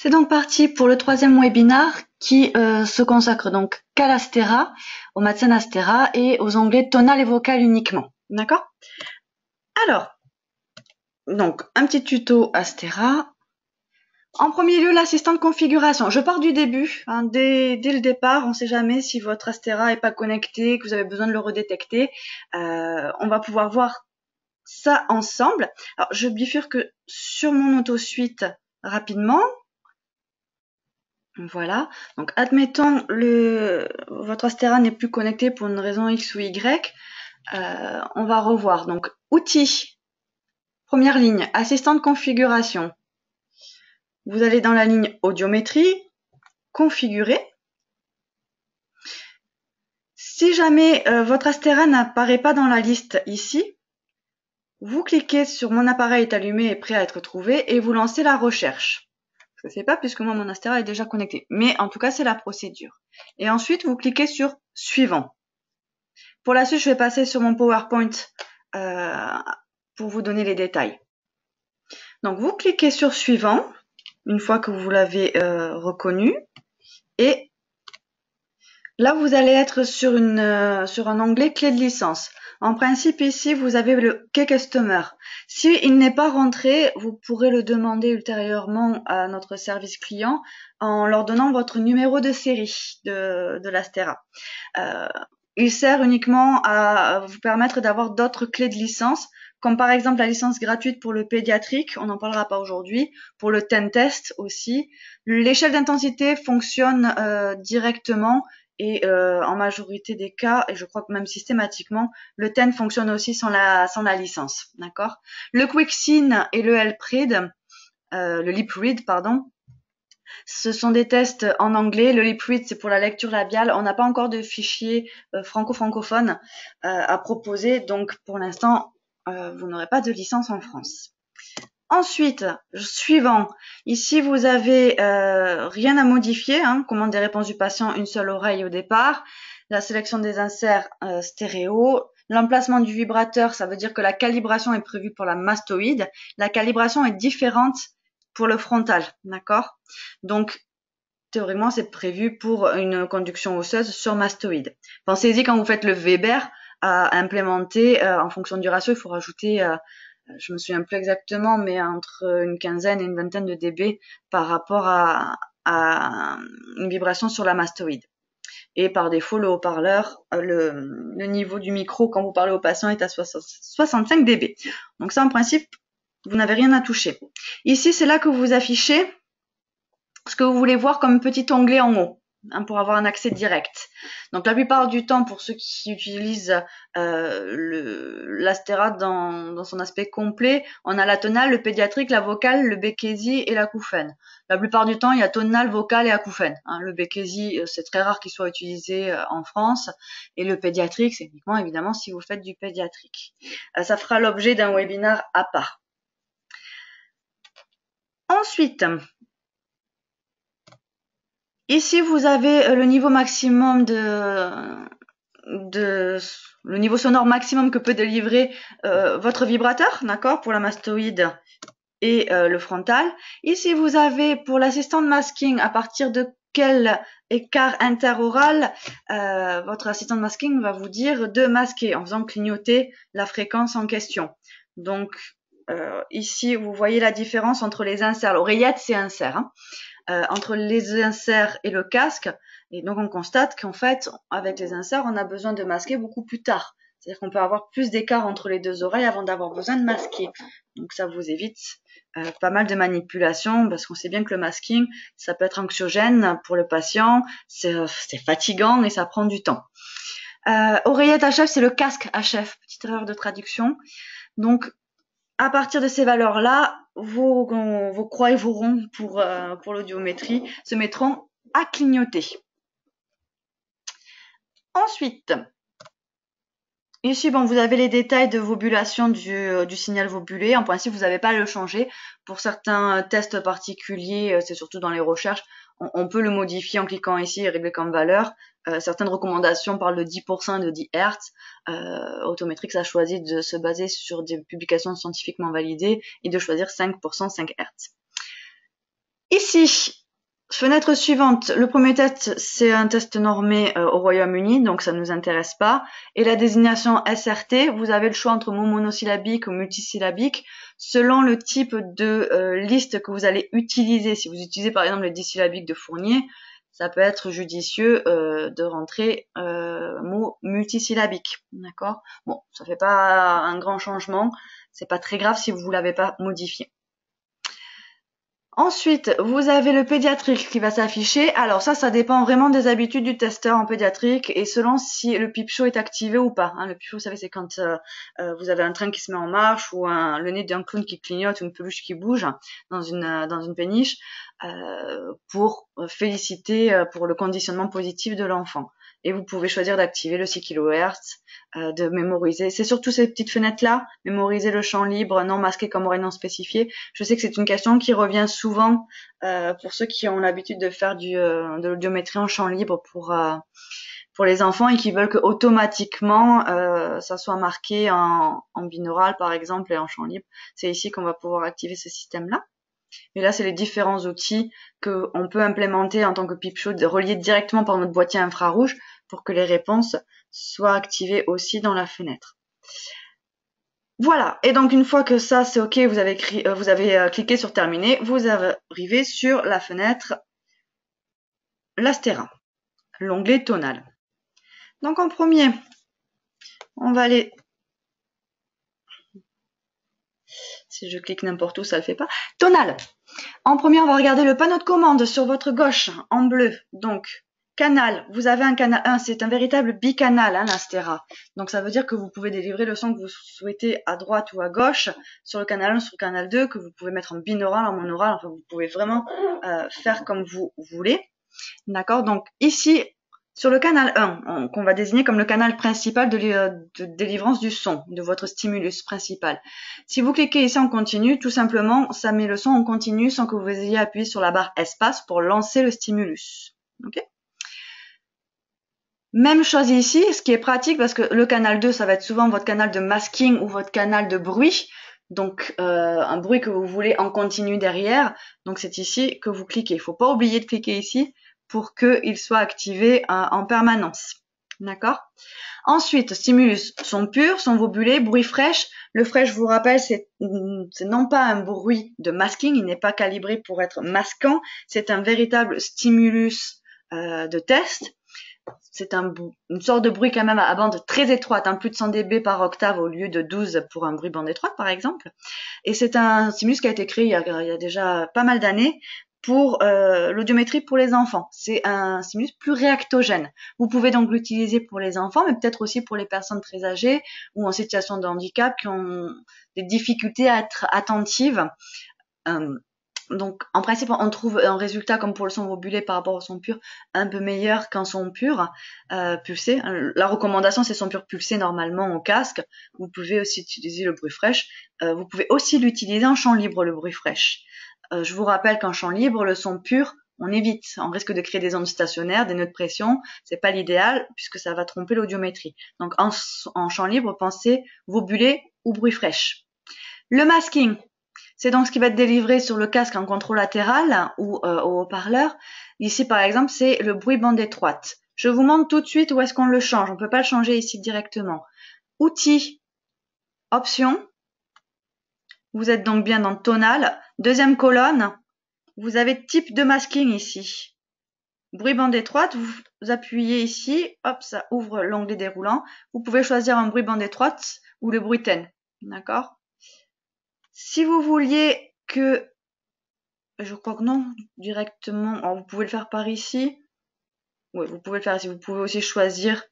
C'est donc parti pour le troisième webinar qui euh, se consacre donc qu'à l'Astera, au Matsen Astera et aux onglets tonal et vocal uniquement. D'accord Alors, donc un petit tuto Astera. En premier lieu, l'assistant de configuration. Je pars du début, hein, dès, le départ. On ne sait jamais si votre Astera n'est pas connecté, que vous avez besoin de le redétecter. Euh, on va pouvoir voir ça ensemble. Alors, je que sur mon auto-suite rapidement voilà. Donc, admettons le votre Astera n'est plus connecté pour une raison X ou Y. Euh, on va revoir. Donc, outils. Première ligne, assistant de configuration. Vous allez dans la ligne audiométrie, configurer. Si jamais euh, votre Astera n'apparaît pas dans la liste ici, vous cliquez sur mon appareil est allumé et prêt à être trouvé et vous lancez la recherche. Je sais pas puisque moi mon Astera est déjà connecté. Mais en tout cas, c'est la procédure. Et ensuite, vous cliquez sur suivant. Pour la suite, je vais passer sur mon PowerPoint euh, pour vous donner les détails. Donc, vous cliquez sur suivant une fois que vous l'avez euh, reconnu et Là, vous allez être euh, sur, un onglet clé de licence. En principe, ici, vous avez le Key Customer. S'il n'est pas rentré, vous pourrez le demander ultérieurement à notre service client en leur donnant votre numéro de série de, l'Astera. Euh, il sert uniquement à vous permettre d'avoir d'autres clés de licence, comme par exemple la licence gratuite pour le pédiatrique, on n'en parlera pas aujourd'hui, pour le ten test aussi. L'échelle d'intensité fonctionne euh, directement et euh, en majorité des cas, et je crois que même systématiquement, le TEN fonctionne aussi sans la, sans la licence, d'accord Le QuickSyn et le LPRID, euh, le LipRead, pardon, ce sont des tests en anglais. Le LipRead, c'est pour la lecture labiale. On n'a pas encore de fichier euh, franco-francophone à proposer, donc pour l'instant, vous n'aurez pas de licence en France. Ensuite, suivant, ici vous avez euh, rien à modifier, hein, commande des réponses du patient, une seule oreille au départ, la sélection des inserts euh, stéréo, l'emplacement du vibrateur, ça veut dire que la calibration est prévue pour la mastoïde, la calibration est différente pour le frontal, d'accord Donc théoriquement c'est prévu pour une conduction osseuse sur mastoïde. Pensez-y quand vous faites le Weber à implémenter euh, en fonction du ratio, il faut rajouter je me souviens plus exactement, mais entre une quinzaine et une vingtaine de dB par rapport à, une vibration sur la mastoïde. Et par défaut, le haut-parleur, euh, le, niveau du micro quand vous parlez au patient est à 65 dB. Donc ça, en principe, vous n'avez rien à toucher. Ici, c'est là que vous affichez ce que vous voulez voir comme petit onglet en haut. Hein, pour avoir un accès direct. Donc la plupart du temps, pour ceux qui utilisent euh, dans, son aspect complet, on a la tonale, le pédiatrique, la vocale, le béquésie et l'acouphène. La plupart du temps, il y a tonale, vocale et acouphène. Hein. Le béquésie, euh, c'est très rare qu'il soit utilisé euh, en France, et le pédiatrique, c'est uniquement évidemment si vous faites du pédiatrique. Euh, ça fera l'objet d'un webinaire à part. Ensuite, Ici, vous avez euh, le niveau maximum de, le niveau sonore maximum que peut délivrer euh, votre vibrateur, d'accord, pour la mastoïde et euh, le frontal. Ici, vous avez pour l'assistant de masking à partir de quel écart interoral votre assistant de masking va vous dire de masquer en faisant clignoter la fréquence en question. Donc ici, vous voyez la différence entre les inserts. L'oreillette, c'est insert. Hein. Euh, entre les inserts et le casque. Et donc on constate qu'en fait, avec les inserts, on a besoin de masquer beaucoup plus tard. C'est-à-dire qu'on peut avoir plus d'écart entre les deux oreilles avant d'avoir besoin de masquer. Donc ça vous évite euh, pas mal de manipulations parce qu'on sait bien que le masking, ça peut être anxiogène pour le patient, c'est fatigant et ça prend du temps. Euh, oreillette HF, c'est le casque HF, petite erreur de traduction. Donc à partir de ces valeurs-là, vos, croix et vos ronds pour, l'audiométrie se mettront à clignoter. Ensuite, ici, bon, vous avez les détails de vobulation du, euh, du signal vobulé. En principe, vous n'avez pas à le changer. Pour certains euh, tests particuliers, euh, c'est surtout dans les recherches, on, peut le modifier en cliquant ici et régler comme valeur. Euh, certaines recommandations parlent de 10% de 10 Hz. Euh, Autometrix a choisi de se baser sur des publications scientifiquement validées et de choisir 5% 5 Hz. Ici, Fenêtre suivante, le premier test, c'est un test normé euh, au Royaume-Uni, donc ça ne nous intéresse pas. Et la désignation SRT, vous avez le choix entre mots monosyllabiques ou multisyllabique, selon le type de euh, liste que vous allez utiliser. Si vous utilisez par exemple le dissyllabique de Fournier, ça peut être judicieux euh, de rentrer mot multisyllabique. D'accord Bon, ça fait pas un grand changement, c'est pas très grave si vous ne l'avez pas modifié. Ensuite, vous avez le pédiatrique qui va s'afficher. Alors ça, ça dépend vraiment des habitudes du testeur en pédiatrique et selon si le pipe est activé ou pas. Hein. le pipe vous savez, c'est quand euh, euh, vous avez un train qui se met en marche ou le nez d'un clown qui clignote ou une peluche qui bouge dans une, euh, dans une péniche pour féliciter pour le conditionnement positif de l'enfant et vous pouvez choisir d'activer le 6 kHz, euh, de mémoriser. C'est surtout ces petites fenêtres-là, mémoriser le champ libre, non masqué comme aurait non spécifié. Je sais que c'est une question qui revient souvent euh, pour ceux qui ont l'habitude de faire euh, de l'audiométrie en champ libre pour, pour les enfants et qui veulent que automatiquement ça soit marqué en, en binaural par exemple et en champ libre. C'est ici qu'on va pouvoir activer ce système-là. Et là, c'est les différents outils qu'on peut implémenter en tant que PIP-SHOT reliés directement par notre boîtier infrarouge pour que les réponses soient activées aussi dans la fenêtre. Voilà, et donc une fois que ça c'est OK, vous avez, euh, vous avez euh, cliqué sur terminer, vous arrivez sur la fenêtre l'Astera, l'onglet tonal. Donc en premier, on va aller... Si je clique n'importe où, ça ne le fait pas. Tonal. En premier, on va regarder le panneau de commande sur votre gauche en bleu. Donc, Canal, vous avez un canal, 1, c'est un véritable bicanal, hein, l'Astera. Donc ça veut dire que vous pouvez délivrer le son que vous souhaitez à droite ou à gauche sur le canal 1, sur le canal 2, que vous pouvez mettre en binaural, en monoral, enfin vous pouvez vraiment euh, faire comme vous voulez. D'accord Donc ici, sur le canal 1, qu'on va désigner comme le canal principal euh, de, délivrance du son, de votre stimulus principal. Si vous cliquez ici en continu, tout simplement, ça met le son en continu sans que vous ayez appuyé sur la barre espace pour lancer le stimulus. Ok même chose ici, ce qui est pratique parce que le canal 2, ça va être souvent votre canal de masking ou votre canal de bruit. Donc euh, un bruit que vous voulez en continu derrière. Donc c'est ici que vous cliquez. Il ne faut pas oublier de cliquer ici pour qu'il soit activé euh, en permanence. D'accord Ensuite, stimulus, son pur, son vobulé, bruit fraîche. Le fraîche, je vous rappelle, c'est non pas un bruit de masking, il n'est pas calibré pour être masquant, c'est un véritable stimulus euh, de test c'est un, une sorte de bruit quand même à bande très étroite, un hein, plus de 100 dB par octave au lieu de 12 pour un bruit bande étroite par exemple. Et c'est un stimulus qui a été créé il y a, déjà pas mal d'années pour euh, l'audiométrie pour les enfants. C'est un stimulus plus réactogène. Vous pouvez donc l'utiliser pour les enfants, mais peut-être aussi pour les personnes très âgées ou en situation de handicap qui ont des difficultés à être attentives. Euh, donc, en principe, on trouve un résultat comme pour le son robulé par rapport au son pur un peu meilleur qu'un son pur euh, pulsé. La recommandation, c'est son pur pulsé normalement au casque. Vous pouvez aussi utiliser le bruit fraîche. Euh, vous pouvez aussi l'utiliser en champ libre, le bruit fraîche. Euh, je vous rappelle qu'en champ libre, le son pur, on évite. On risque de créer des ondes stationnaires, des nœuds de pression. C'est pas l'idéal puisque ça va tromper l'audiométrie. Donc, en, champ libre, pensez vobulé ou bruit fraîche. Le masking, c'est donc ce qui va être délivré sur le casque en contrôle latéral ou euh, au haut-parleur. Ici, par exemple, c'est le bruit bande étroite. Je vous montre tout de suite où est-ce qu'on le change. On ne peut pas le changer ici directement. Outils, options. Vous êtes donc bien dans tonal. Deuxième colonne, vous avez type de masking ici. Bruit bande étroite, vous appuyez ici, hop, ça ouvre l'onglet déroulant. Vous pouvez choisir un bruit bande étroite ou le bruit TEN. D'accord si vous vouliez que... Je crois que non, directement. vous pouvez le faire par ici. Oui, vous pouvez le faire ici. Vous pouvez aussi choisir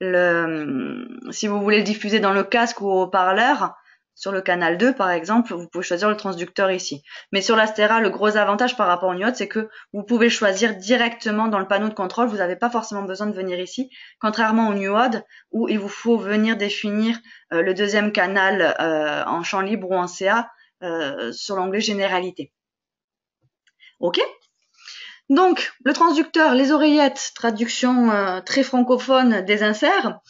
le... Si vous voulez le diffuser dans le casque ou au parleur sur le canal 2, par exemple, vous pouvez choisir le transducteur ici. Mais sur l'Astera, le gros avantage par rapport au Nuode, c'est que vous pouvez choisir directement dans le panneau de contrôle. Vous n'avez pas forcément besoin de venir ici. Contrairement au Nuod, où il vous faut venir définir euh, le deuxième canal euh, en champ libre ou en CA euh, sur l'onglet Généralité. OK Donc, le transducteur, les oreillettes, traduction très francophone des inserts.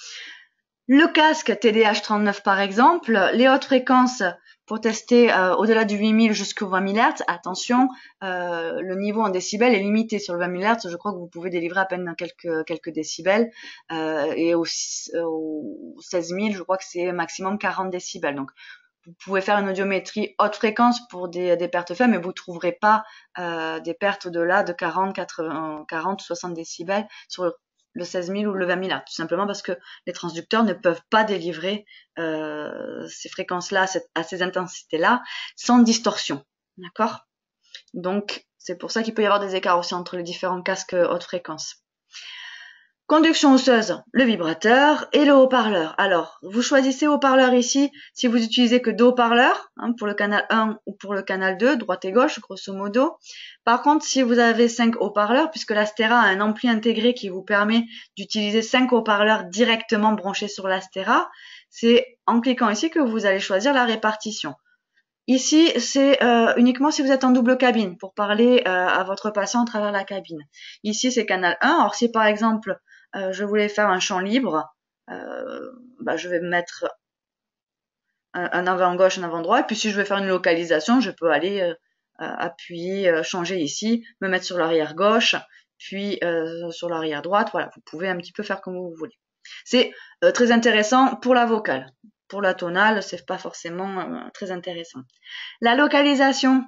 Le casque TDH39 par exemple, les hautes fréquences pour tester euh, au-delà du 8000 jusqu'au 20 000 Hz, attention, euh, le niveau en décibels est limité sur le 20 000 Hz. Je crois que vous pouvez délivrer à peine quelques, quelques décibels. Euh, et au, 16000, je crois que c'est maximum 40 décibels. Donc, vous pouvez faire une audiométrie haute fréquence pour des, pertes faibles, mais vous ne trouverez pas des pertes au-delà de 40, 80, 40, 60 décibels sur le 16 000 ou le 20 000 Hz, tout simplement parce que les transducteurs ne peuvent pas délivrer euh, ces fréquences-là à ces intensités-là sans distorsion, d'accord Donc c'est pour ça qu'il peut y avoir des écarts aussi entre les différents casques haute fréquence. Conduction osseuse, le vibrateur et le haut-parleur. Alors, vous choisissez haut-parleur ici si vous utilisez que deux haut-parleurs, hein, pour le canal 1 ou pour le canal 2, droite et gauche, grosso modo. Par contre, si vous avez cinq haut-parleurs, puisque l'Astera a un ampli intégré qui vous permet d'utiliser cinq haut-parleurs directement branchés sur l'Astera, c'est en cliquant ici que vous allez choisir la répartition. Ici, c'est euh, uniquement si vous êtes en double cabine pour parler euh, à votre patient à travers la cabine. Ici, c'est canal 1. Alors, si par exemple euh, je voulais faire un champ libre, euh, bah, je vais mettre un, avant gauche, un avant droit. Et puis si je veux faire une localisation, je peux aller euh, appuyer, changer ici, me mettre sur l'arrière gauche, puis sur l'arrière droite. Voilà, vous pouvez un petit peu faire comme vous voulez. C'est très intéressant pour la vocale. Pour la tonale, c'est pas forcément très intéressant. La localisation,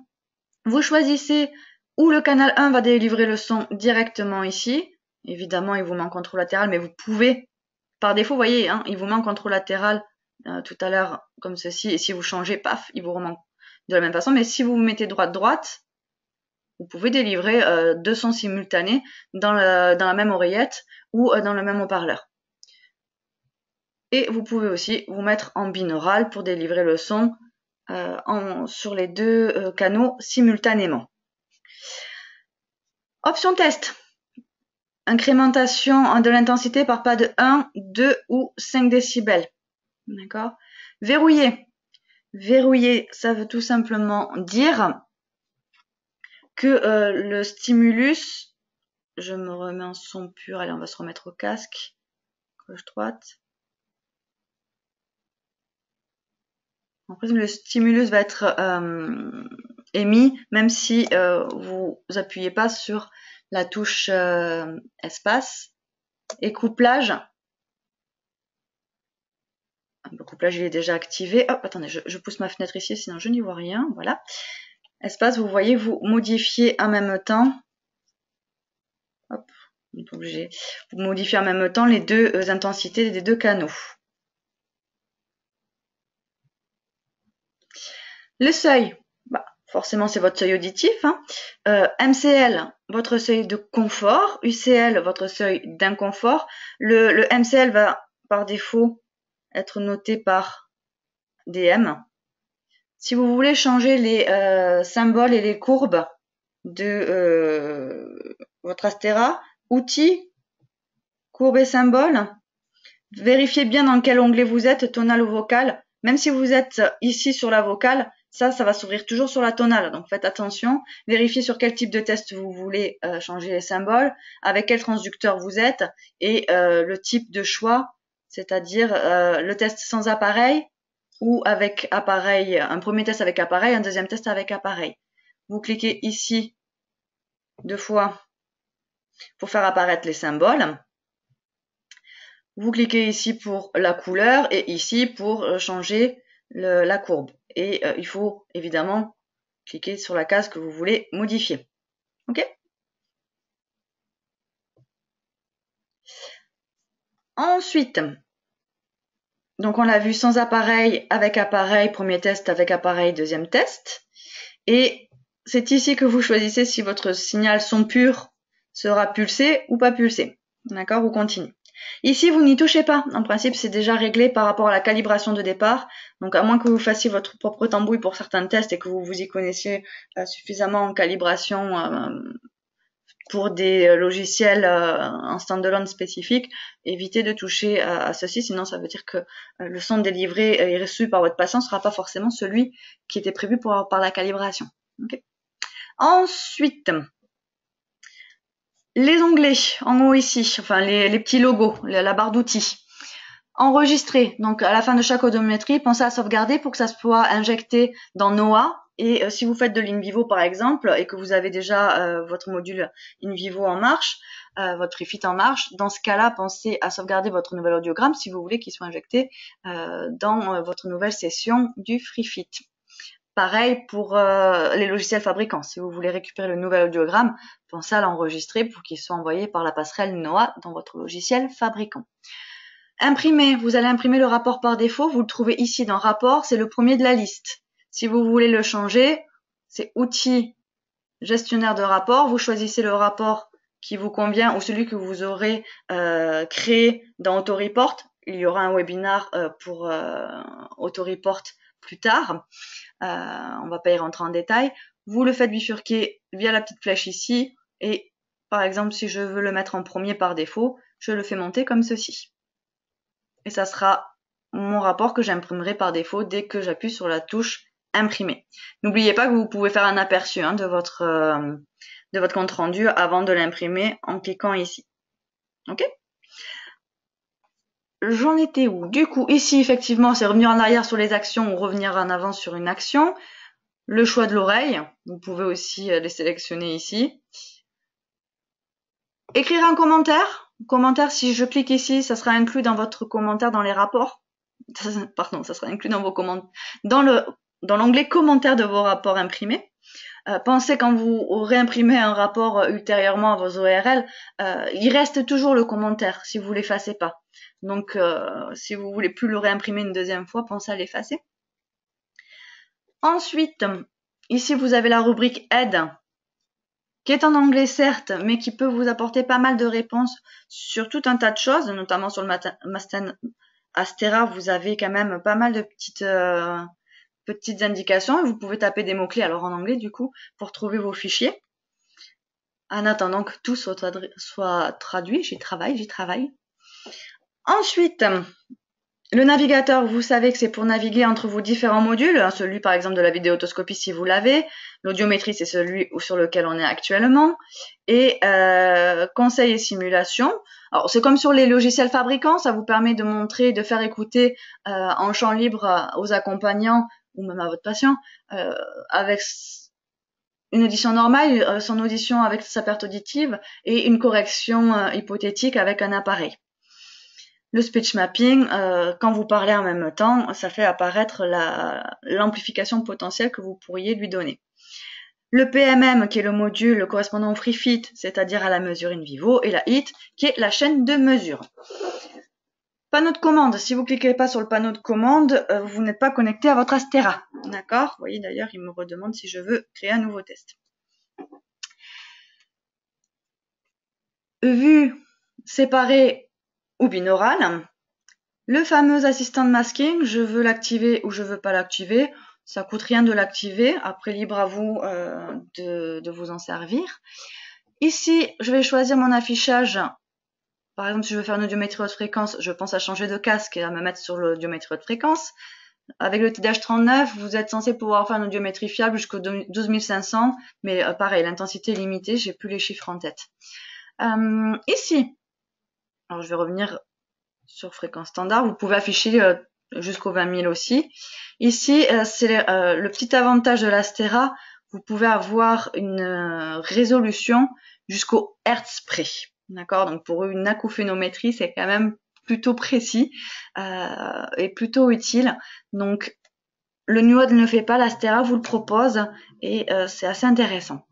vous choisissez où le canal 1 va délivrer le son directement ici, Évidemment, il vous manque en contrôle latéral, mais vous pouvez, par défaut, vous voyez, hein, il vous manque en contrôle latéral euh, tout à l'heure, comme ceci, et si vous changez, paf, il vous remonte de la même façon. Mais si vous vous mettez droite-droite, vous pouvez délivrer euh, deux sons simultanés dans, la même oreillette ou euh, dans le même haut-parleur. Et vous pouvez aussi vous mettre en binaural pour délivrer le son sur les deux canaux simultanément. Option test. Incrémentation de l'intensité par pas de 1, 2 ou 5 décibels. D'accord Verrouiller. Verrouiller, ça veut tout simplement dire que euh, le stimulus, je me remets en son pur, allez, on va se remettre au casque, gauche droite. En plus, le stimulus va être euh, émis, même si euh, vous appuyez pas sur la touche euh, espace et couplage. Ah, le couplage il est déjà activé. Hop, attendez, je, pousse ma fenêtre ici, sinon je n'y vois rien. Voilà. Espace, vous voyez, vous modifiez en même temps. Hop, vous modifiez en même temps les deux euh, intensités des deux canaux. Le seuil, bah, forcément c'est votre seuil auditif. Hein. Euh, MCL, votre seuil de confort, UCL, votre seuil d'inconfort. Le, MCL va par défaut être noté par DM. Si vous voulez changer les euh, symboles et les courbes de euh, votre Astera, outils, courbes et symboles, vérifiez bien dans quel onglet vous êtes, tonal ou vocal. Même si vous êtes ici sur la vocale, ça, ça va s'ouvrir toujours sur la tonale. Donc faites attention, vérifiez sur quel type de test vous voulez euh, changer les symboles, avec quel transducteur vous êtes et euh, le type de choix, c'est-à-dire euh, le test sans appareil ou avec appareil, un premier test avec appareil, un deuxième test avec appareil. Vous cliquez ici deux fois pour faire apparaître les symboles. Vous cliquez ici pour la couleur et ici pour changer la courbe et euh, il faut évidemment cliquer sur la case que vous voulez modifier. OK Ensuite, donc on l'a vu sans appareil, avec appareil, premier test avec appareil, deuxième test. Et c'est ici que vous choisissez si votre signal son pur sera pulsé ou pas pulsé. D'accord Ou continue. Ici, vous n'y touchez pas. En principe, c'est déjà réglé par rapport à la calibration de départ. Donc, à moins que vous fassiez votre propre tambouille pour certains tests et que vous vous y connaissiez euh, suffisamment en calibration euh, pour des euh, logiciels euh, en standalone spécifiques, évitez de toucher à, ceci, sinon ça veut dire que le son délivré et reçu par votre patient ne sera pas forcément celui qui était prévu par la calibration. Ensuite, les onglets en haut ici, enfin les, petits logos, la, barre d'outils. Enregistrer, donc à la fin de chaque odométrie, pensez à sauvegarder pour que ça soit injecté dans Noah. Et euh, si vous faites de l'InVivo par exemple et que vous avez déjà euh, votre module InVivo en marche, euh, votre FreeFit en marche, dans ce cas-là, pensez à sauvegarder votre nouvel audiogramme si vous voulez qu'il soit injecté dans votre nouvelle session du FreeFit. Pareil pour euh, les logiciels fabricants. Si vous voulez récupérer le nouvel audiogramme, pensez à l'enregistrer pour qu'il soit envoyé par la passerelle NOAA dans votre logiciel fabricant. Imprimer, vous allez imprimer le rapport par défaut. Vous le trouvez ici dans rapport, c'est le premier de la liste. Si vous voulez le changer, c'est outils, gestionnaire de rapport. Vous choisissez le rapport qui vous convient ou celui que vous aurez euh, créé dans AutoReport. Il y aura un webinar euh, pour AutoReport plus tard. Euh, on va pas y rentrer en détail. Vous le faites bifurquer via la petite flèche ici et par exemple si je veux le mettre en premier par défaut, je le fais monter comme ceci. Et ça sera mon rapport que j'imprimerai par défaut dès que j'appuie sur la touche imprimer. N'oubliez pas que vous pouvez faire un aperçu hein, de votre euh, de votre compte rendu avant de l'imprimer en cliquant ici. OK j'en étais où Du coup, ici, effectivement, c'est revenir en arrière sur les actions ou revenir en avant sur une action. Le choix de l'oreille, vous pouvez aussi euh, les sélectionner ici. Écrire un commentaire. Commentaire, si je clique ici, ça sera inclus dans votre commentaire dans les rapports. Pardon, ça sera inclus dans vos commentaires. Dans le dans l'onglet commentaire de vos rapports imprimés. Euh, pensez quand vous aurez un rapport ultérieurement à vos ORL, euh, il reste toujours le commentaire si vous ne l'effacez pas. Donc, euh, si vous voulez plus le réimprimer une deuxième fois, pensez à l'effacer. Ensuite, ici, vous avez la rubrique aide, qui est en anglais certes, mais qui peut vous apporter pas mal de réponses sur tout un tas de choses, notamment sur le Masten Astera, vous avez quand même pas mal de petites, euh, petites indications. Vous pouvez taper des mots-clés, alors en anglais du coup, pour trouver vos fichiers. En attendant que tout soit, soit traduit, j'y travaille, j'y travaille. Ensuite, le navigateur, vous savez que c'est pour naviguer entre vos différents modules, hein, celui par exemple de la vidéotoscopie si vous l'avez, l'audiométrie c'est celui sur lequel on est actuellement, et euh, conseil et simulation. Alors c'est comme sur les logiciels fabricants, ça vous permet de montrer, de faire écouter euh, en champ libre aux accompagnants ou même à votre patient euh, avec une audition normale, son audition avec sa perte auditive et une correction hypothétique avec un appareil. Le speech mapping, euh, quand vous parlez en même temps, ça fait apparaître l'amplification potentielle que vous pourriez lui donner. Le PMM, qui est le module correspondant au free fit, c'est-à-dire à la mesure in vivo, et la hit, qui est la chaîne de mesure. Panneau de commande. Si vous cliquez pas sur le panneau de commande, euh, vous n'êtes pas connecté à votre Astera. D'accord Vous voyez d'ailleurs, il me redemande si je veux créer un nouveau test. Vue séparée ou binaural. Le fameux assistant de masking, je veux l'activer ou je veux pas l'activer. Ça coûte rien de l'activer. Après, libre à vous euh, de, vous en servir. Ici, je vais choisir mon affichage. Par exemple, si je veux faire une audiométrie haute fréquence, je pense à changer de casque et à me mettre sur l'audiométrie haute fréquence. Avec le TDH39, vous êtes censé pouvoir faire une audiométrie fiable jusqu'au 12500, mais euh, pareil, l'intensité est limitée, j'ai plus les chiffres en tête. Euh, ici, alors je vais revenir sur fréquence standard. Vous pouvez afficher euh, jusqu'au 20 000 aussi. Ici, euh, c'est euh, le petit avantage de l'Astera. Vous pouvez avoir une résolution jusqu'au Hertz près. D'accord Donc pour une acouphénométrie, c'est quand même plutôt précis et plutôt utile. Donc le NUOD ne fait pas, l'Astera vous le propose et c'est assez intéressant.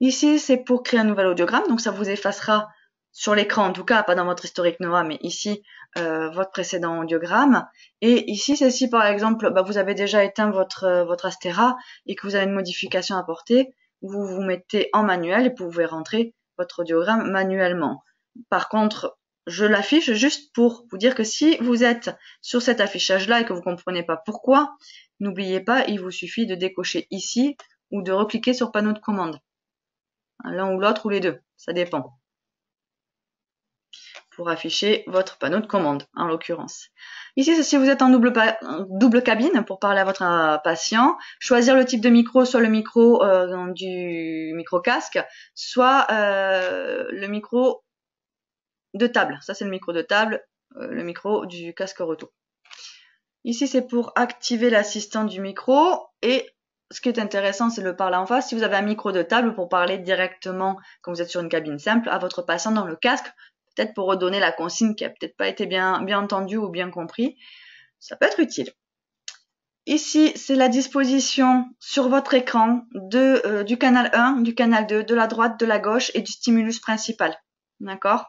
Ici, c'est pour créer un nouvel audiogramme. Donc ça vous effacera sur l'écran en tout cas, pas dans votre historique Noah, mais ici euh, votre précédent audiogramme. Et ici, c'est si par exemple bah, vous avez déjà éteint votre euh, votre Astera et que vous avez une modification à porter, vous vous mettez en manuel et vous pouvez rentrer votre audiogramme manuellement. Par contre, je l'affiche juste pour vous dire que si vous êtes sur cet affichage-là et que vous comprenez pas pourquoi, n'oubliez pas, il vous suffit de décocher ici ou de recliquer sur panneau de commande. L'un ou l'autre ou les deux, ça dépend pour afficher votre panneau de commande, en l'occurrence. Ici, c'est si vous êtes en double, double, cabine pour parler à votre euh, patient, choisir le type de micro, soit le micro euh, du micro-casque, soit euh, le micro de table. Ça, c'est le micro de table, le micro du casque retour. Ici, c'est pour activer l'assistant du micro et ce qui est intéressant, c'est le parler en face. Si vous avez un micro de table pour parler directement, quand vous êtes sur une cabine simple, à votre patient dans le casque, peut-être pour redonner la consigne qui a peut-être pas été bien, bien entendue ou bien compris. Ça peut être utile. Ici, c'est la disposition sur votre écran de, euh, du canal 1, du canal 2, de la droite, de la gauche et du stimulus principal. D'accord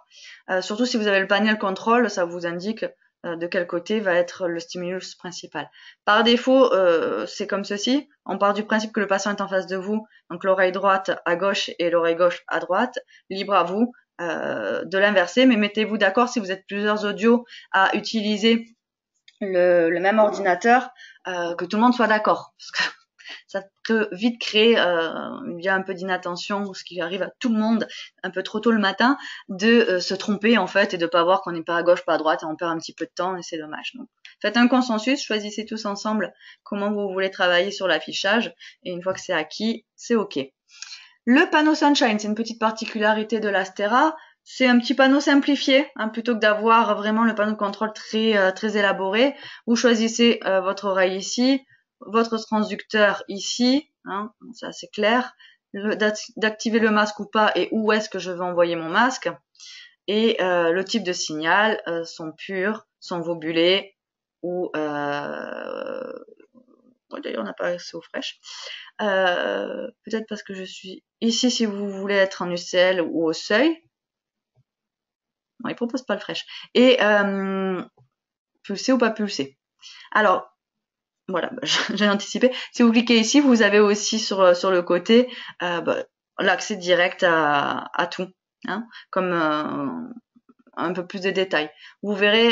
euh, Surtout si vous avez le panel contrôle, ça vous indique euh, de quel côté va être le stimulus principal. Par défaut, c'est comme ceci. On part du principe que le patient est en face de vous, donc l'oreille droite à gauche et l'oreille gauche à droite. Libre à vous euh, de l'inverser, mais mettez-vous d'accord si vous êtes plusieurs audios à utiliser le, même ordinateur, euh, que tout le monde soit d'accord. Parce que ça peut vite créer euh, un peu d'inattention, ce qui arrive à tout le monde un peu trop tôt le matin, de euh, se tromper en fait et de pas voir qu'on n'est pas à gauche, pas à droite, et on perd un petit peu de temps et c'est dommage. Donc, faites un consensus, choisissez tous ensemble comment vous voulez travailler sur l'affichage et une fois que c'est acquis, c'est ok. Le panneau Sunshine, c'est une petite particularité de l'Astera. C'est un petit panneau simplifié, hein, plutôt que d'avoir vraiment le panneau de contrôle très euh, très élaboré. Vous choisissez euh, votre oreille ici, votre transducteur ici, hein, Ça, c'est clair, d'activer le masque ou pas et où est-ce que je veux envoyer mon masque, et euh, le type de signal, sont pur, sont vobulés ou d'ailleurs, on n'a pas accès aux fraîches. Euh, peut-être parce que je suis ici si vous voulez être en UCL ou au seuil. Non, ne proposent pas le fraîche. Et euh, pulser ou pas pulser. Alors, voilà, bah, j'ai anticipé. Si vous cliquez ici, vous avez aussi sur, euh, sur le côté euh, bah, l'accès direct à, tout. Hein, comme un peu plus de détails. Vous verrez,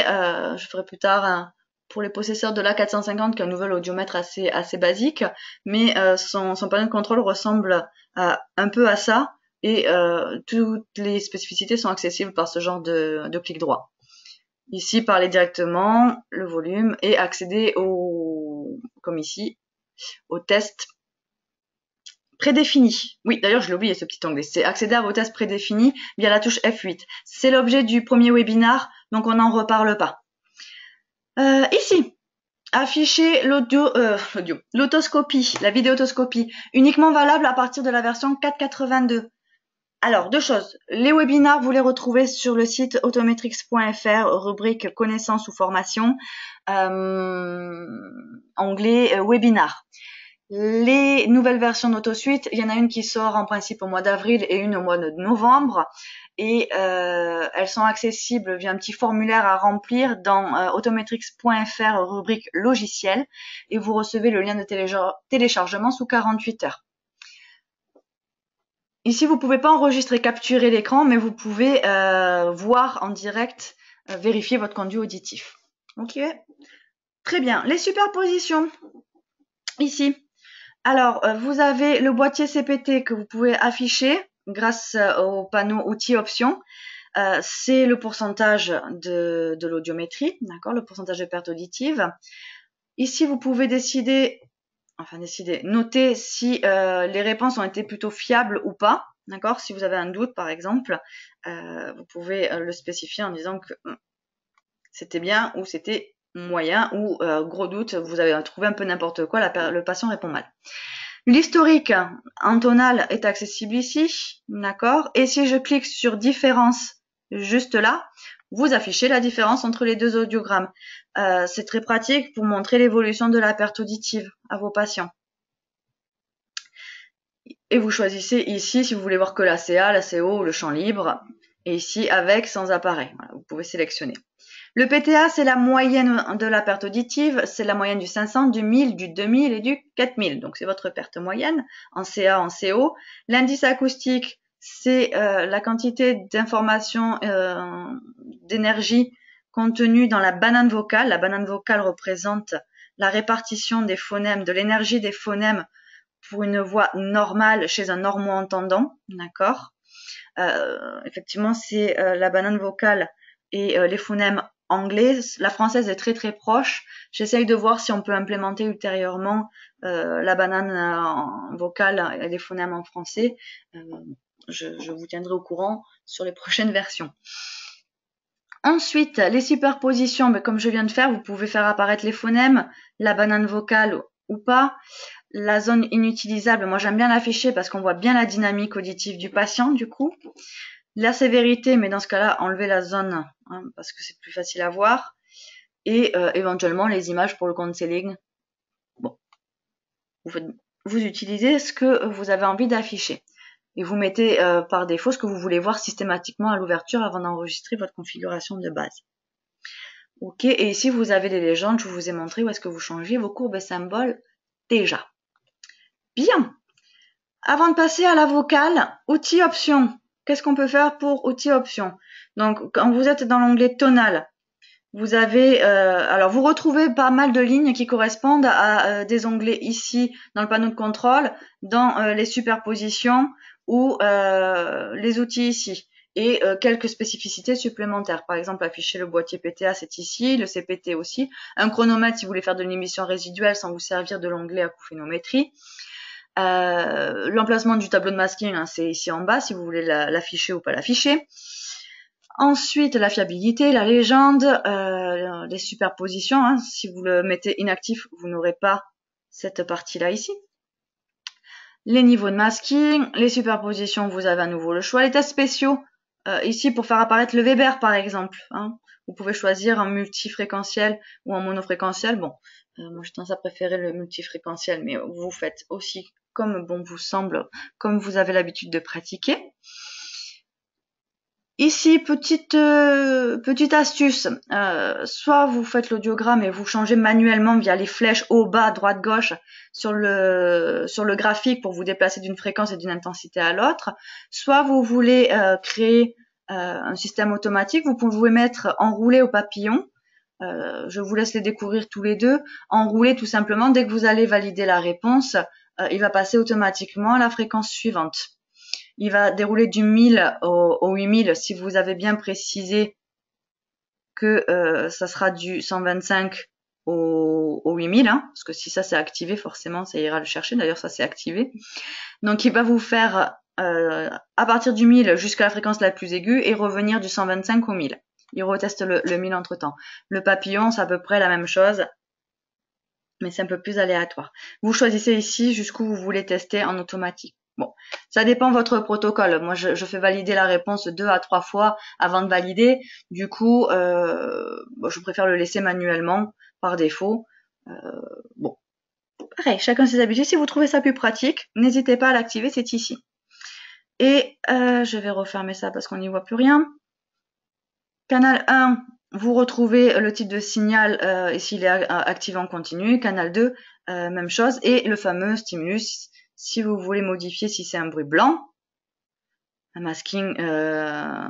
je ferai plus tard un, pour les possesseurs de l'A450 qui est un nouvel audiomètre assez, assez basique, mais euh, son, son, panneau de contrôle ressemble un peu à ça et euh, toutes les spécificités sont accessibles par ce genre de, de clic droit. Ici, parler directement, le volume et accéder au, comme ici, au test prédéfini. Oui, d'ailleurs, je l'ai oublié ce petit onglet. C'est accéder à vos tests prédéfinis via la touche F8. C'est l'objet du premier webinar, donc on n'en reparle pas. Euh, ici, afficher l'audio, euh, l'autoscopie, la vidéotoscopie, uniquement valable à partir de la version 4.82. Alors, deux choses. Les webinars, vous les retrouvez sur le site autometrix.fr, rubrique connaissances ou formation, euh, anglais euh, Les nouvelles versions d'AutoSuite, il y en a une qui sort en principe au mois d'avril et une au mois de novembre et euh, elles sont accessibles via un petit formulaire à remplir dans euh, automatrix.fr rubrique logiciel et vous recevez le lien de téléchargement sous 48 heures. Ici, vous ne pouvez pas enregistrer, capturer l'écran, mais vous pouvez euh, voir en direct, vérifier votre conduit auditif. Ok Très bien. Les superpositions, ici. Alors, vous avez le boîtier CPT que vous pouvez afficher grâce euh, au panneau outils options, euh, c'est le pourcentage de, l'audiométrie, d'accord, le pourcentage de perte auditive. Ici, vous pouvez décider, enfin décider, noter si euh, les réponses ont été plutôt fiables ou pas, d'accord. Si vous avez un doute, par exemple, vous pouvez le spécifier en disant que hum, c'était bien ou c'était moyen ou gros doute, vous avez trouvé un peu n'importe quoi, le patient répond mal. L'historique en tonal est accessible ici, d'accord Et si je clique sur différence juste là, vous affichez la différence entre les deux audiogrammes. Euh, c'est très pratique pour montrer l'évolution de la perte auditive à vos patients. Et vous choisissez ici si vous voulez voir que la CA, la CO le champ libre. Et ici avec sans appareil. vous pouvez sélectionner. Le PTA, c'est la moyenne de la perte auditive, c'est la moyenne du 500, du 1000, du 2000 et du 4000. Donc c'est votre perte moyenne en CA, en CO. L'indice acoustique, c'est euh, la quantité d'informations euh, d'énergie contenue dans la banane vocale. La banane vocale représente la répartition des phonèmes, de l'énergie des phonèmes pour une voix normale chez un normo-entendant. D'accord euh, Effectivement, c'est la banane vocale et les phonèmes anglais. La française est très très proche. J'essaye de voir si on peut implémenter ultérieurement euh, la banane vocale et les phonèmes en français. Euh, je, vous tiendrai au courant sur les prochaines versions. Ensuite, les superpositions, mais comme je viens de faire, vous pouvez faire apparaître les phonèmes, la banane vocale ou pas. La zone inutilisable, moi j'aime bien l'afficher parce qu'on voit bien la dynamique auditive du patient du coup la sévérité, mais dans ce cas-là, enlever la zone hein, parce que c'est plus facile à voir, et euh, éventuellement les images pour le counseling. Bon, vous, vous utilisez ce que vous avez envie d'afficher et vous mettez euh, par défaut ce que vous voulez voir systématiquement à l'ouverture avant d'enregistrer votre configuration de base. Ok, et ici vous avez les légendes, je vous ai montré où est-ce que vous changez vos courbes et symboles déjà. Bien. Avant de passer à la vocale, outils options qu'est-ce qu'on peut faire pour outils options Donc, quand vous êtes dans l'onglet tonal, vous avez, euh, alors vous retrouvez pas mal de lignes qui correspondent à euh, des onglets ici dans le panneau de contrôle, dans euh, les superpositions ou les outils ici et quelques spécificités supplémentaires. Par exemple, afficher le boîtier PTA, c'est ici, le CPT aussi, un chronomètre si vous voulez faire de l'émission résiduelle sans vous servir de l'onglet à euh, l'emplacement du tableau de masking, hein, c'est ici en bas si vous voulez l'afficher ou pas l'afficher. Ensuite, la fiabilité, la légende, euh, les superpositions. Hein. si vous le mettez inactif, vous n'aurez pas cette partie-là ici. Les niveaux de masking, les superpositions, vous avez à nouveau le choix. Les tests spéciaux, euh, ici pour faire apparaître le Weber par exemple. Hein. vous pouvez choisir un multifréquentiel ou un monofréquentiel. Bon, moi j'ai tendance à préférer le multifréquentiel, mais vous faites aussi comme bon vous semble, comme vous avez l'habitude de pratiquer. Ici, petite, euh, petite astuce, euh, soit vous faites l'audiogramme et vous changez manuellement via les flèches haut, bas, droite, gauche sur le, sur le graphique pour vous déplacer d'une fréquence et d'une intensité à l'autre, soit vous voulez euh, créer un système automatique, vous pouvez mettre enroulé au papillon, je vous laisse les découvrir tous les deux, enroulé tout simplement, dès que vous allez valider la réponse, euh, il va passer automatiquement à la fréquence suivante. Il va dérouler du 1000 au, 8000 si vous avez bien précisé que euh, ça sera du 125 au, 8000, hein, parce que si ça c'est activé, forcément ça ira le chercher. D'ailleurs, ça s'est activé. Donc, il va vous faire euh, à partir du 1000 jusqu'à la fréquence la plus aiguë et revenir du 125 au 1000. Il reteste le 1000 entre temps. Le papillon, c'est à peu près la même chose mais c'est un peu plus aléatoire. Vous choisissez ici jusqu'où vous voulez tester en automatique. Bon, ça dépend de votre protocole. Moi, je, fais valider la réponse deux à trois fois avant de valider. Du coup, euh, je préfère le laisser manuellement par défaut. Euh, bon, pareil, chacun ses habitudes. Si vous trouvez ça plus pratique, n'hésitez pas à l'activer, c'est ici. Et euh, je vais refermer ça parce qu'on n'y voit plus rien. Canal 1, vous retrouvez le type de signal euh, et s'il est activé en continu, canal 2, euh, même chose, et le fameux stimulus si vous voulez modifier si c'est un bruit blanc, un masking euh,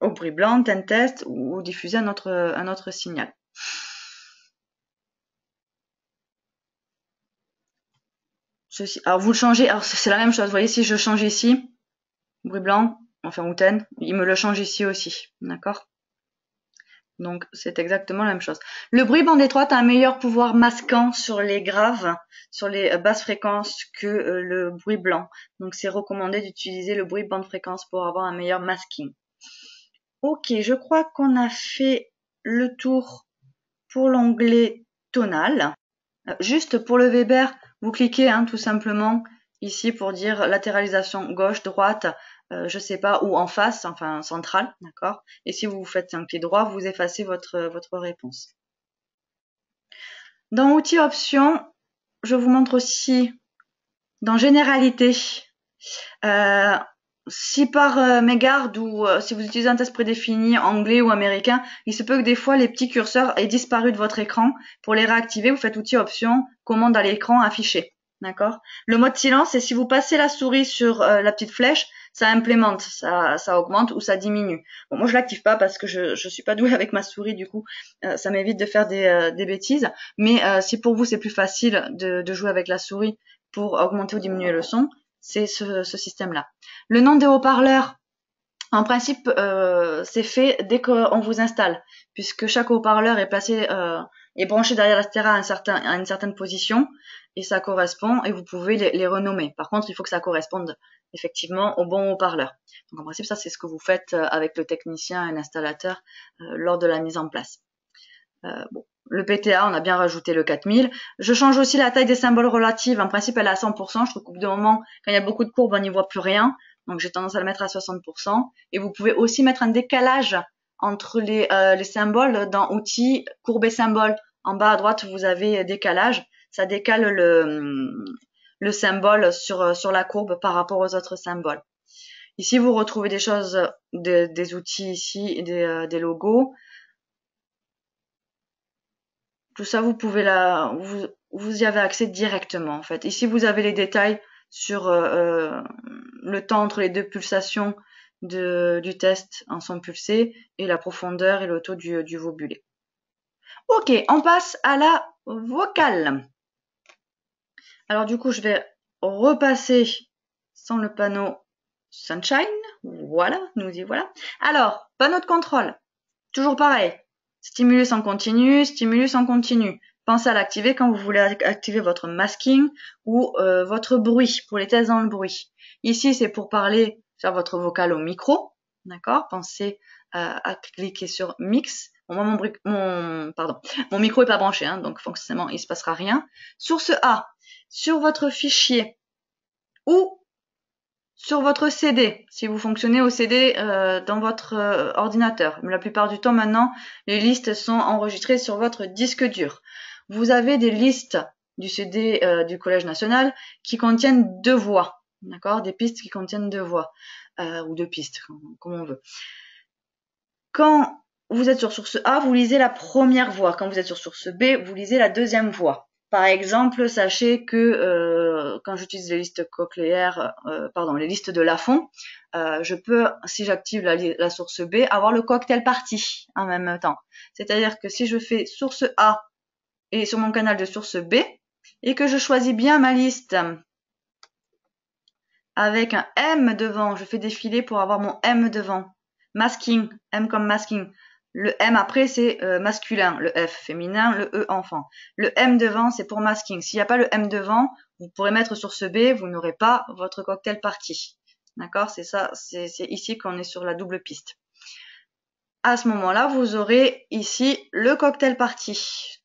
au bruit blanc, un test ou, diffuser un autre, un autre signal. alors vous le changez, alors c'est la même chose, vous voyez si je change ici, bruit blanc, enfin ou il me le change ici aussi, d'accord donc c'est exactement la même chose. Le bruit bande étroite a un meilleur pouvoir masquant sur les graves, sur les euh, basses fréquences que euh, le bruit blanc. Donc c'est recommandé d'utiliser le bruit bande fréquence pour avoir un meilleur masking. Ok, je crois qu'on a fait le tour pour l'onglet tonal. Euh, juste pour le Weber, vous cliquez hein, tout simplement ici pour dire latéralisation gauche-droite je euh, je sais pas, ou en face, enfin centrale, d'accord Et si vous faites un clic droit, vous effacez votre, euh, votre réponse. Dans outils options, je vous montre aussi dans généralité, euh, si par mégarde ou si vous utilisez un test prédéfini anglais ou américain, il se peut que des fois les petits curseurs aient disparu de votre écran. Pour les réactiver, vous faites outils options, commande à l'écran affiché. D'accord Le mode silence, c'est si vous passez la souris sur la petite flèche, ça implémente, ça, augmente ou ça diminue. Bon, moi, je l'active pas parce que je, ne suis pas douée avec ma souris, du coup, euh, ça m'évite de faire des, euh, bêtises. Mais euh, si pour vous, c'est plus facile de, jouer avec la souris pour augmenter ou diminuer le son, c'est ce, système-là. Le nom des haut-parleurs, en principe, c'est fait dès qu'on vous installe, puisque chaque haut-parleur est placé est branché derrière la stéra à, une certaine position et ça correspond et vous pouvez les, renommer. Par contre, il faut que ça corresponde effectivement au bon haut-parleur. Donc en principe, ça c'est ce que vous faites euh, avec le technicien et l'installateur euh, lors de la mise en place. Euh, bon. Le PTA, on a bien rajouté le 4000. Je change aussi la taille des symboles relatives. En principe, elle est à 100%. Je trouve qu'au moment, quand il y a beaucoup de courbes, on n'y voit plus rien. Donc, j'ai tendance à le mettre à 60%. Et vous pouvez aussi mettre un décalage entre les, les symboles dans outils, courbes et symboles. En bas à droite, vous avez décalage. Ça décale le, hum, le symbole sur, euh, sur la courbe par rapport aux autres symboles. Ici, vous retrouvez des choses, des, outils ici, des, euh, des logos. Tout ça, vous pouvez la... vous, vous y avez accès directement en fait. Ici, vous avez les détails sur euh, le temps entre les deux pulsations de, du test en son pulsé et la profondeur et le taux du, du vobulé. Ok, on passe à la vocale. Alors du coup, je vais repasser sans le panneau Sunshine. Voilà, nous y voilà. Alors, panneau de contrôle. Toujours pareil. Stimulus en continu, stimulus en continu. Pensez à l'activer quand vous voulez activer votre masking ou euh, votre bruit, pour les tests dans le bruit. Ici, c'est pour parler, faire votre vocal au micro. D'accord Pensez à, cliquer sur Mix. mon, pardon, mon micro est pas branché, hein, donc fonctionnellement, il se passera rien. Source A, sur votre fichier ou sur votre CD, si vous fonctionnez au CD euh, dans votre euh, ordinateur. ordinateur. La plupart du temps maintenant, les listes sont enregistrées sur votre disque dur. Vous avez des listes du CD euh, du Collège national qui contiennent deux voix, d'accord Des pistes qui contiennent deux voix, ou deux pistes, comme on veut. Quand vous êtes sur source A, vous lisez la première voix. Quand vous êtes sur source B, vous lisez la deuxième voix. Par exemple, sachez que euh, quand j'utilise les listes cochléaires, euh, pardon, les listes de la euh, je peux, si j'active la, source B, avoir le cocktail parti en même temps. C'est-à-dire que si je fais source A et sur mon canal de source B et que je choisis bien ma liste avec un M devant, je fais défiler pour avoir mon M devant. Masking, M comme masking. Le M après, c'est euh, masculin, le F féminin, le E enfant. Le M devant, c'est pour masking. S'il n'y a pas le M devant, vous pourrez mettre sur ce B, vous n'aurez pas votre cocktail parti. D'accord C'est ça, c'est ici qu'on est sur la double piste. À ce moment-là, vous aurez ici le cocktail parti.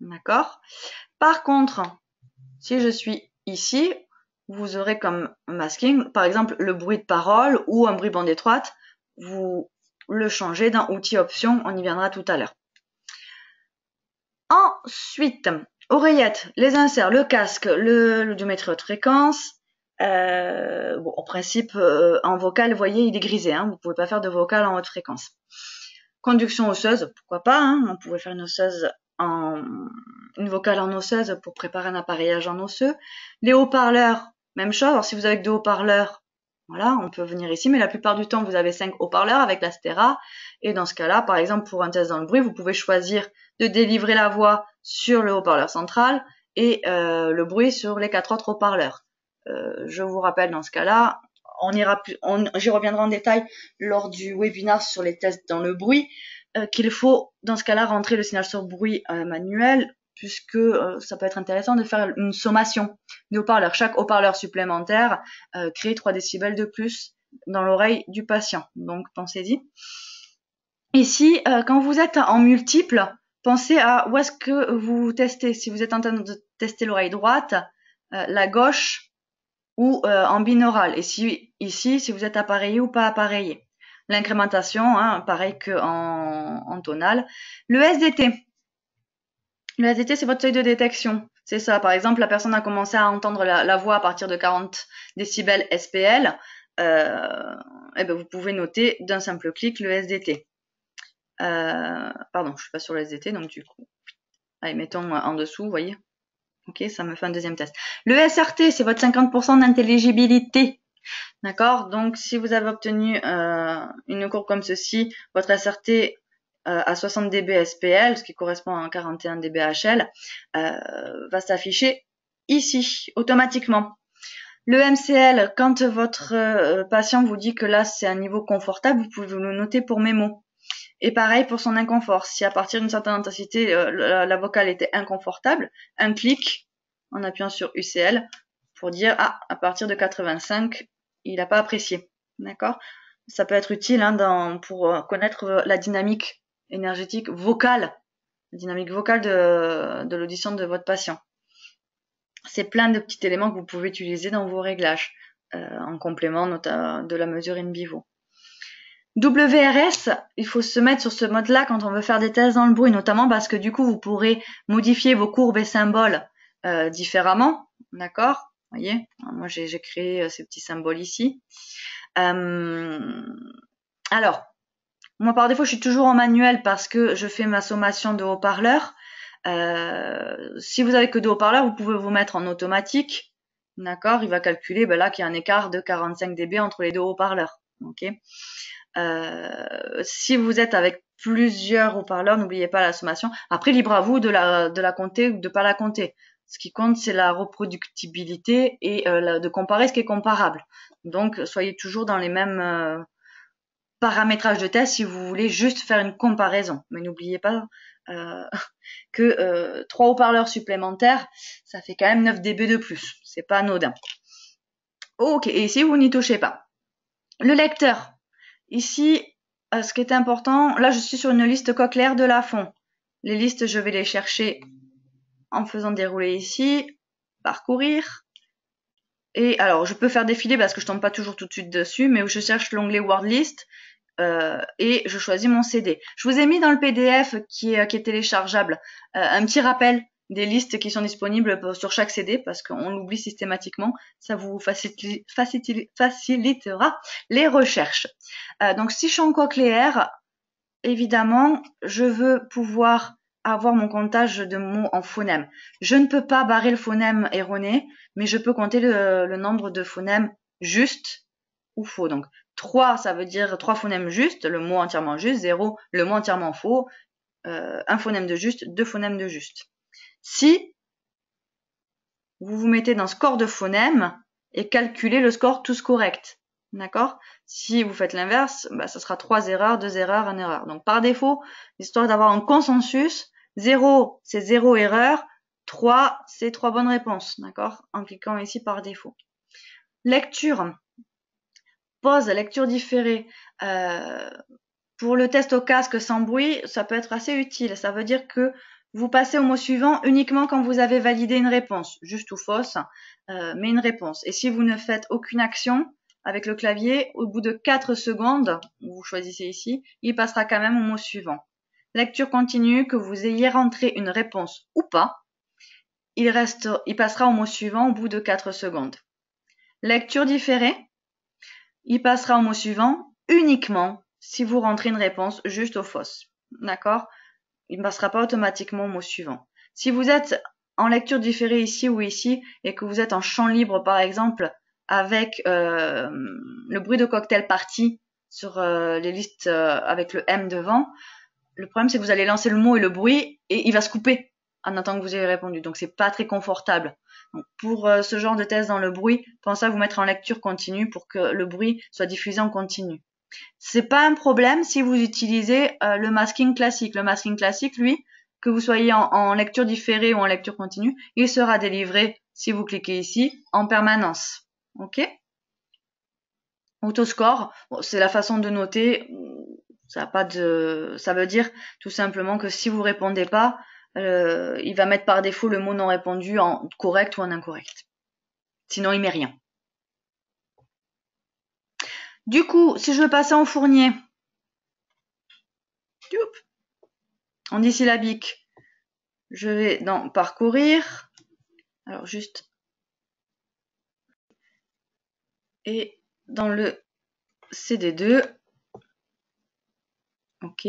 D'accord Par contre, si je suis ici, vous aurez comme masking, par exemple, le bruit de parole ou un bruit bande étroite. Vous le changer dans outil option, on y viendra tout à l'heure. Ensuite, oreillettes, les inserts, le casque, le l'audiomètre haute fréquence. Euh, bon, en principe, euh, en vocal, vous voyez, il est grisé. Hein, vous pouvez pas faire de vocal en haute fréquence. Conduction osseuse, pourquoi pas hein. On pouvait faire une osseuse en une vocale en osseuse pour préparer un appareillage en osseux. Les haut-parleurs, même chose. Alors, si vous avez deux haut-parleurs, voilà, on peut venir ici, mais la plupart du temps, vous avez cinq haut-parleurs avec l'Astera. Et dans ce cas-là, par exemple, pour un test dans le bruit, vous pouvez choisir de délivrer la voix sur le haut-parleur central et euh, le bruit sur les quatre autres haut-parleurs. Euh, je vous rappelle, dans ce cas-là, on ira j'y reviendrai en détail lors du webinar sur les tests dans le bruit, euh, qu'il faut, dans ce cas-là, rentrer le signal sur bruit manuel puisque euh, ça peut être intéressant de faire une sommation de haut-parleurs. Chaque haut-parleur supplémentaire euh, crée 3 décibels de plus dans l'oreille du patient. Donc pensez-y. Ici, euh, quand vous êtes en multiple, pensez à où est-ce que vous testez. Si vous êtes en train de tester l'oreille droite, la gauche ou en binaural. Et si ici, si vous êtes appareillé ou pas appareillé. L'incrémentation, hein, pareil qu'en en tonal. Le SDT, le SDT, c'est votre seuil de détection. C'est ça. Par exemple, la personne a commencé à entendre la, voix à partir de 40 décibels SPL. Euh, eh ben vous pouvez noter d'un simple clic le SDT. Euh, pardon, je suis pas sur le SDT, donc du coup, allez, mettons en dessous, vous voyez. Ok, ça me fait un deuxième test. Le SRT, c'est votre 50% d'intelligibilité. D'accord Donc, si vous avez obtenu euh, une courbe comme ceci, votre SRT euh, à 60 dB SPL, ce qui correspond à 41 dB HL, euh, va s'afficher ici automatiquement. Le MCL, quand votre euh, patient vous dit que là c'est un niveau confortable, vous pouvez le noter pour mémo. Et pareil pour son inconfort. Si à partir d'une certaine intensité la, vocale était inconfortable, un clic en appuyant sur UCL pour dire ah à partir de 85 il n'a pas apprécié. D'accord Ça peut être utile hein, pour connaître la dynamique énergétique vocale, dynamique vocale de, de l'audition de votre patient. C'est plein de petits éléments que vous pouvez utiliser dans vos réglages, euh, en complément de la mesure in vivo. WRS, il faut se mettre sur ce mode-là quand on veut faire des thèses dans le bruit, notamment parce que du coup, vous pourrez modifier vos courbes et symboles euh, différemment, d'accord Vous voyez Moi, j'ai créé euh, ces petits symboles ici. alors, moi, par défaut, je suis toujours en manuel parce que je fais ma sommation de haut parleurs euh, si vous avez que deux haut-parleurs, vous pouvez vous mettre en automatique. D'accord Il va calculer ben là qu'il y a un écart de 45 dB entre les deux haut-parleurs. ok euh, si vous êtes avec plusieurs haut-parleurs, n'oubliez pas la sommation. Après, libre à vous de la, de la compter ou de ne pas la compter. Ce qui compte, c'est la reproductibilité et euh, de comparer ce qui est comparable. Donc, soyez toujours dans les mêmes, paramétrage de test si vous voulez juste faire une comparaison. Mais n'oubliez pas euh, que euh, trois haut-parleurs supplémentaires, ça fait quand même 9 dB de plus. C'est pas anodin. Ok, et ici vous n'y touchez pas. Le lecteur. Ici, euh, ce qui est important, là je suis sur une liste cochlère de la fond. Les listes, je vais les chercher en faisant dérouler ici, parcourir. Et alors, je peux faire défiler parce que je tombe pas toujours tout de suite dessus, mais je cherche l'onglet Word List euh, et je choisis mon CD. Je vous ai mis dans le PDF euh, qui est, téléchargeable euh, un petit rappel des listes qui sont disponibles sur chaque CD parce qu'on l'oublie systématiquement. Ça vous facilitera les recherches. donc si je suis en cochléaire, évidemment, je veux pouvoir avoir mon comptage de mots en phonème. Je ne peux pas barrer le phonème erroné, mais je peux compter le, nombre de phonèmes justes ou faux. Donc, 3, ça veut dire trois phonèmes justes, le mot entièrement juste. 0, le mot entièrement faux. Euh, un phonème de juste, deux phonèmes de juste. Si vous vous mettez dans score de phonèmes et calculez le score tous corrects, d'accord Si vous faites l'inverse, bah, ça sera trois erreurs, deux erreurs, 1 erreur. Donc par défaut, histoire d'avoir un consensus, 0, c'est 0 erreur, 3, c'est trois bonnes réponses, d'accord En cliquant ici par défaut. Lecture pause, lecture différée, euh, pour le test au casque sans bruit, ça peut être assez utile. Ça veut dire que vous passez au mot suivant uniquement quand vous avez validé une réponse, juste ou fausse, euh, mais une réponse. Et si vous ne faites aucune action avec le clavier, au bout de 4 secondes, vous choisissez ici, il passera quand même au mot suivant. Lecture continue, que vous ayez rentré une réponse ou pas, il, reste, il passera au mot suivant au bout de 4 secondes. Lecture différée, il passera au mot suivant uniquement si vous rentrez une réponse juste au fausse. D'accord Il ne passera pas automatiquement au mot suivant. Si vous êtes en lecture différée ici ou ici et que vous êtes en champ libre par exemple avec euh, le bruit de cocktail parti sur euh, les listes euh, avec le M devant, le problème c'est que vous allez lancer le mot et le bruit et il va se couper en attendant que vous ayez répondu. Donc c'est pas très confortable. pour euh, ce genre de test dans le bruit, pensez à vous mettre en lecture continue pour que le bruit soit diffusé en continu. C'est pas un problème si vous utilisez euh, le masking classique. Le masking classique, lui, que vous soyez en, lecture différée ou en lecture continue, il sera délivré si vous cliquez ici en permanence. Ok Autoscore, c'est la façon de noter. Ça a pas de, ça veut dire tout simplement que si vous répondez pas, euh, il va mettre par défaut le mot non répondu en correct ou en incorrect. Sinon, il met rien. Du coup, si je veux passer en fournier, en disyllabique, je vais dans parcourir. Alors juste. Et dans le CD2. Ok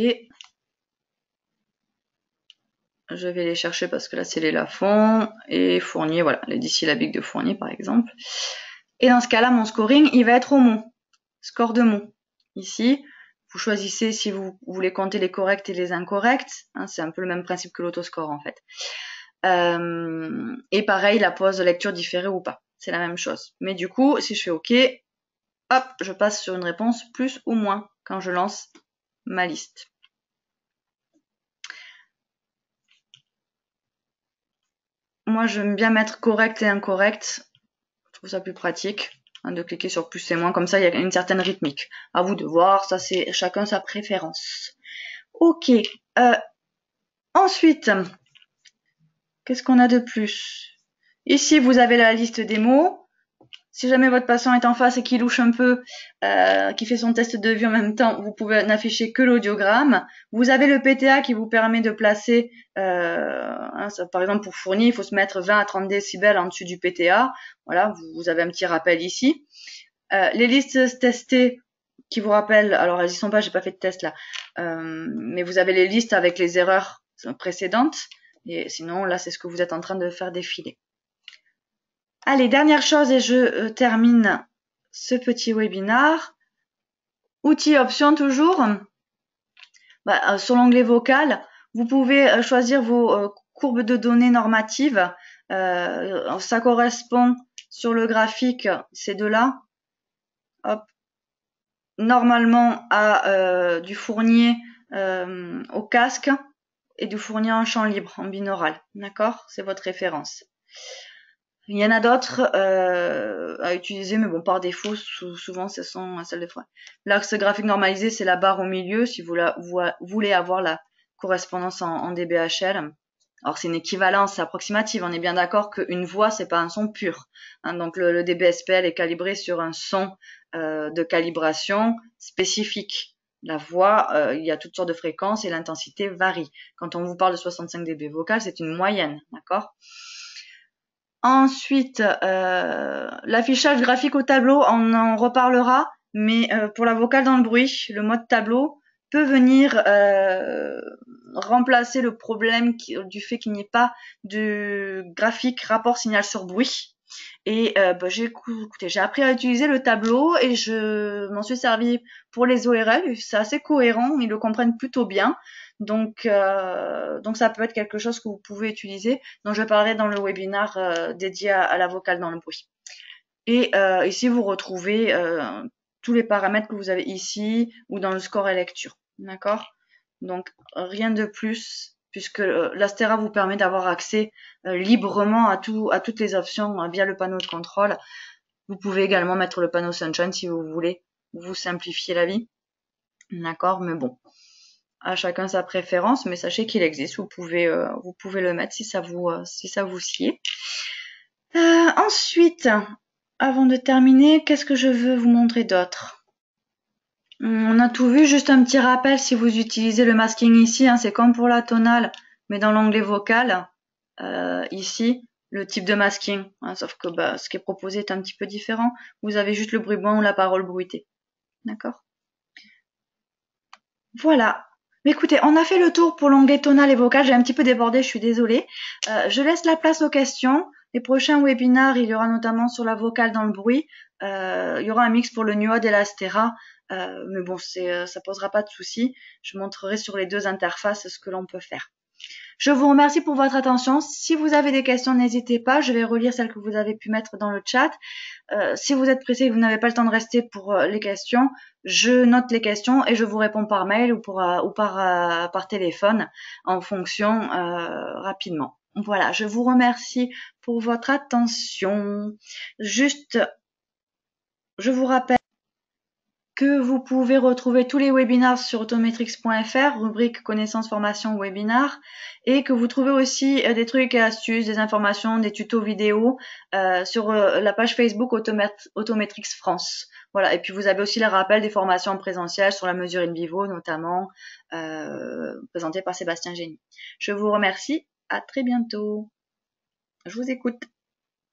je vais les chercher parce que là c'est les Lafont et Fournier, voilà, les syllabiques de Fournier par exemple. Et dans ce cas-là, mon scoring, il va être au mot, score de mot. Ici, vous choisissez si vous voulez compter les corrects et les incorrects. Hein, c'est un peu le même principe que l'autoscore en fait. Euh, et pareil, la pause de lecture différée ou pas. C'est la même chose. Mais du coup, si je fais OK, hop, je passe sur une réponse plus ou moins quand je lance ma liste. moi j'aime bien mettre correct et incorrect. Je trouve ça plus pratique hein, de cliquer sur plus et moins. Comme ça, il y a une certaine rythmique. À vous de voir, ça c'est chacun sa préférence. Ok. Euh, ensuite, qu'est-ce qu'on a de plus Ici, vous avez la liste des mots. Si jamais votre patient est en face et qu'il louche un peu, euh, qui fait son test de vue en même temps, vous pouvez n'afficher que l'audiogramme. Vous avez le PTA qui vous permet de placer, euh, hein, par exemple pour fournir, il faut se mettre 20 à 30 décibels en dessus du PTA. Voilà, vous, avez un petit rappel ici. Euh, les listes testées qui vous rappellent, alors elles y sont pas, j'ai pas fait de test là, euh, mais vous avez les listes avec les erreurs précédentes. Et sinon, là, c'est ce que vous êtes en train de faire défiler. Allez, dernière chose et je euh, termine ce petit webinaire. Outils options toujours. Bah, euh, sur l'onglet vocal, vous pouvez euh, choisir vos courbes de données normatives. ça correspond sur le graphique ces deux-là. Normalement à du fournier au casque et du fournier en champ libre, en binaural. D'accord C'est votre référence. Il y en a d'autres euh, à utiliser, mais bon, par défaut, souvent, ce sont seul de Là, L'axe graphique normalisé, c'est la barre au milieu, si vous, la, voulez avoir la correspondance en, DBHL. Alors c'est une équivalence approximative, on est bien d'accord qu'une voix, c'est pas un son pur. Hein. donc le, le, DBSPL est calibré sur un son euh, de calibration spécifique. La voix, euh, il y a toutes sortes de fréquences et l'intensité varie. Quand on vous parle de 65 dB vocal, c'est une moyenne, d'accord Ensuite, euh, l'affichage graphique au tableau, on en reparlera, mais euh, pour la vocale dans le bruit, le mode tableau peut venir euh, remplacer le problème du fait qu'il n'y ait pas de graphique rapport signal sur bruit. Et bah, j'ai j'ai appris à utiliser le tableau et je m'en suis servi pour les ORL. C'est assez cohérent, ils le comprennent plutôt bien. Donc, euh, donc ça peut être quelque chose que vous pouvez utiliser. dont je parlerai dans le webinar euh, dédié à, la vocale dans le bruit. Et euh, ici, vous retrouvez tous les paramètres que vous avez ici ou dans le score et lecture. D'accord Donc, rien de plus puisque l'Astera vous permet d'avoir accès librement à, tout, à toutes les options hein, via le panneau de contrôle. Vous pouvez également mettre le panneau Sunshine si vous voulez vous simplifier la vie. D'accord Mais bon, à chacun sa préférence, mais sachez qu'il existe. Vous pouvez, euh, vous pouvez le mettre si ça vous, euh, si ça vous sied. Euh, ensuite, avant de terminer, qu'est-ce que je veux vous montrer d'autre On a tout vu. Juste un petit rappel si vous utilisez le masking ici, hein, c'est comme pour la tonale, mais dans l'onglet vocal ici le type de masking, hein, sauf que bah, ce qui est proposé est un petit peu différent. Vous avez juste le bruit blanc ou la parole bruitée. D'accord Voilà, Écoutez, on a fait le tour pour l'onglet tonal et vocal. J'ai un petit peu débordé, je suis désolée. Euh, je laisse la place aux questions. Les prochains webinars, il y aura notamment sur la vocale dans le bruit. Euh, il y aura un mix pour le nuode et l'astéra, euh, mais bon, ça posera pas de souci. Je montrerai sur les deux interfaces ce que l'on peut faire. Je vous remercie pour votre attention. Si vous avez des questions, n'hésitez pas. Je vais relire celles que vous avez pu mettre dans le chat. Euh, si vous êtes pressé et que vous n'avez pas le temps de rester pour euh, les questions, je note les questions et je vous réponds par mail ou, euh, par téléphone en fonction rapidement. Voilà, je vous remercie pour votre attention. Juste, je vous rappelle que vous pouvez retrouver tous les webinars sur autometrix.fr, rubrique connaissances, formation, webinar, et que vous trouvez aussi euh, des trucs et astuces, des informations, des tutos vidéo euh, sur euh, la page Facebook Autométrix France. Voilà, et puis vous avez aussi les rappels des formations en présentiel sur la mesure in vivo, notamment euh, présentée par Sébastien Génie. Je vous remercie, à très bientôt. Je vous écoute.